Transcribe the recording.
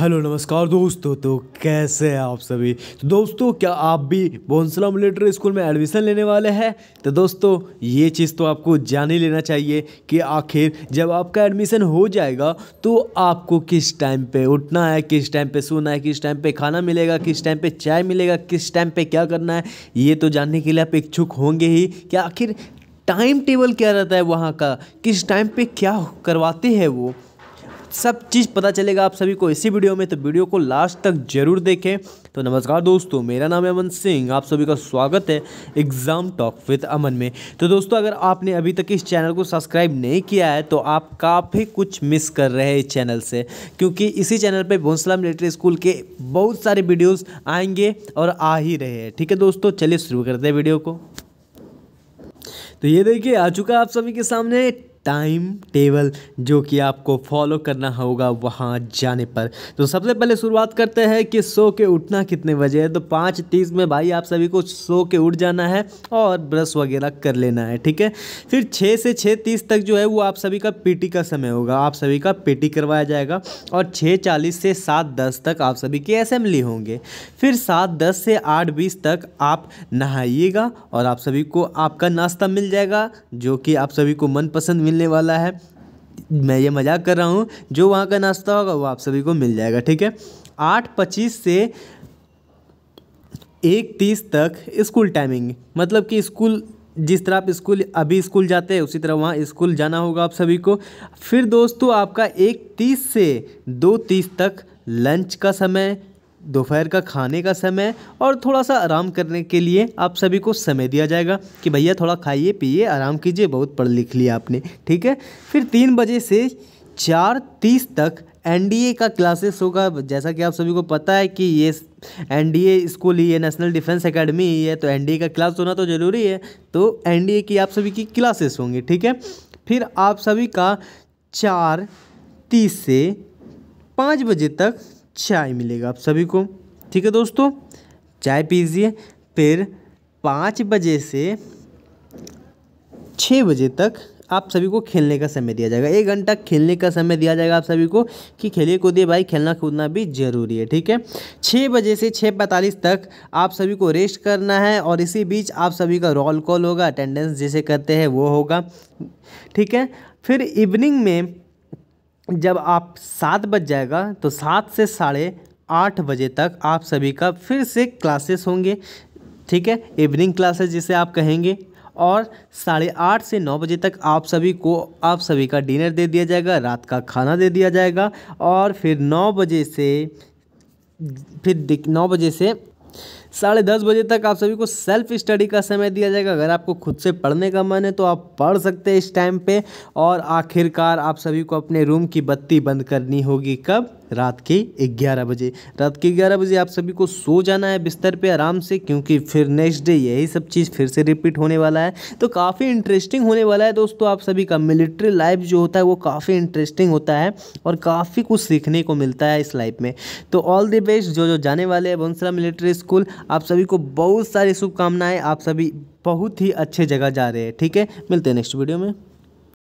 hello नमस्कार दोस्तों तो कैसे हैं आप सभी तो दोस्तों क्या आप भी बोंसला मिलिट्री स्कूल में एडमिशन लेने वाले हैं तो दोस्तों ये चीज़ तो आपको जान ही लेना चाहिए कि आखिर जब आपका एडमिशन हो जाएगा तो आपको किस टाइम पे उठना है किस टाइम पे सोना है किस टाइम पे खाना मिलेगा किस टाइम पे चाय मिलेगा किस टाइम पर क्या करना है ये तो जानने के लिए आप इच्छुक होंगे ही कि आखिर टाइम टेबल क्या रहता है वहाँ का किस टाइम पर क्या करवाते हैं वो सब चीज़ पता चलेगा आप सभी को इसी वीडियो में तो वीडियो को लास्ट तक जरूर देखें तो नमस्कार दोस्तों मेरा नाम है अमन सिंह आप सभी का स्वागत है एग्ज़ाम टॉक विद अमन में तो दोस्तों अगर आपने अभी तक इस चैनल को सब्सक्राइब नहीं किया है तो आप काफ़ी कुछ मिस कर रहे हैं इस चैनल से क्योंकि इसी चैनल पर भोंसला मिलिट्री स्कूल के बहुत सारे वीडियोज़ आएंगे और आ ही रहे हैं ठीक है दोस्तों चलिए शुरू करते हैं वीडियो को तो ये देखिए आ चुका आप सभी के सामने टाइम टेबल जो कि आपको फॉलो करना होगा वहाँ जाने पर तो सबसे पहले शुरुआत करते हैं कि सो के उठना कितने बजे है तो पाँच तीस में भाई आप सभी को सो के उठ जाना है और ब्रश वगैरह कर लेना है ठीक है फिर छः से छः तीस तक जो है वो आप सभी का पीटी का समय होगा आप सभी का पीटी करवाया जाएगा और छः चालीस से सात दस तक आप सभी की असेंबली होंगे फिर सात दस से आठ बीस तक आप नहाइएगा और आप सभी को आपका नाश्ता मिल जाएगा जो कि आप सभी को मनपसंद मिलने वाला है मैं ये मजाक कर रहा हूँ जो वहाँ का नाश्ता होगा वो आप सभी को मिल जाएगा ठीक है आठ पच्चीस से एक तीस तक स्कूल टाइमिंग मतलब कि स्कूल जिस तरह आप स्कूल अभी स्कूल जाते हैं उसी तरह वहाँ स्कूल जाना होगा आप सभी को फिर दोस्तों आपका एक तीस से दो तीस तक लंच का समय दोपहर का खाने का समय और थोड़ा सा आराम करने के लिए आप सभी को समय दिया जाएगा कि भैया थोड़ा खाइए पिए आराम कीजिए बहुत पढ़ लिख लिया आपने ठीक है फिर तीन बजे से चार तीस तक एनडीए का क्लासेस होगा जैसा कि आप सभी को पता है कि ये एनडीए स्कूल ही है नेशनल डिफेंस एकेडमी ही है तो एनडीए का क्लास होना तो ज़रूरी है तो एनडीए की आप सभी की क्लासेस होंगी ठीक है फिर आप सभी का चार तीस से पाँच बजे तक चाय अच्छा मिलेगा आप सभी को ठीक है दोस्तों चाय पीजिए फिर पाँच बजे से छः बजे तक आप सभी को खेलने का समय दिया जाएगा एक घंटा खेलने का समय दिया जाएगा आप सभी को कि खेलिए कूदिए भाई खेलना कूदना भी ज़रूरी है ठीक है छः बजे से छः पैंतालीस तक आप सभी को रेस्ट करना है और इसी बीच आप सभी का रोल कॉल होगा अटेंडेंस जिसे कहते हैं वो होगा ठीक है फिर इवनिंग में जब आप सात बज जाएगा तो सात से साढ़े आठ बजे तक आप सभी का फिर से क्लासेस होंगे ठीक है इवनिंग क्लासेस जिसे आप कहेंगे और साढ़े आठ से नौ बजे तक आप सभी को आप सभी का डिनर दे दिया जाएगा रात का खाना दे दिया जाएगा और फिर नौ बजे से फिर नौ बजे से साढ़े दस बजे तक आप सभी को सेल्फ स्टडी का समय दिया जाएगा अगर आपको खुद से पढ़ने का मन है तो आप पढ़ सकते हैं इस टाइम पे और आखिरकार आप सभी को अपने रूम की बत्ती बंद करनी होगी कब रात के 11 बजे रात के 11 बजे आप सभी को सो जाना है बिस्तर पे आराम से क्योंकि फिर नेक्स्ट डे यही सब चीज़ फिर से रिपीट होने वाला है तो काफ़ी इंटरेस्टिंग होने वाला है दोस्तों आप सभी का मिलिट्री लाइफ जो होता है वो काफ़ी इंटरेस्टिंग होता है और काफ़ी कुछ सीखने को मिलता है इस लाइफ में तो ऑल द बेस्ट जो जो जाने वाले हैं बंसरा मिलिट्री स्कूल आप सभी को बहुत सारी शुभकामनाएँ आप सभी बहुत ही अच्छे जगह जा रहे हैं ठीक है मिलते हैं नेक्स्ट वीडियो में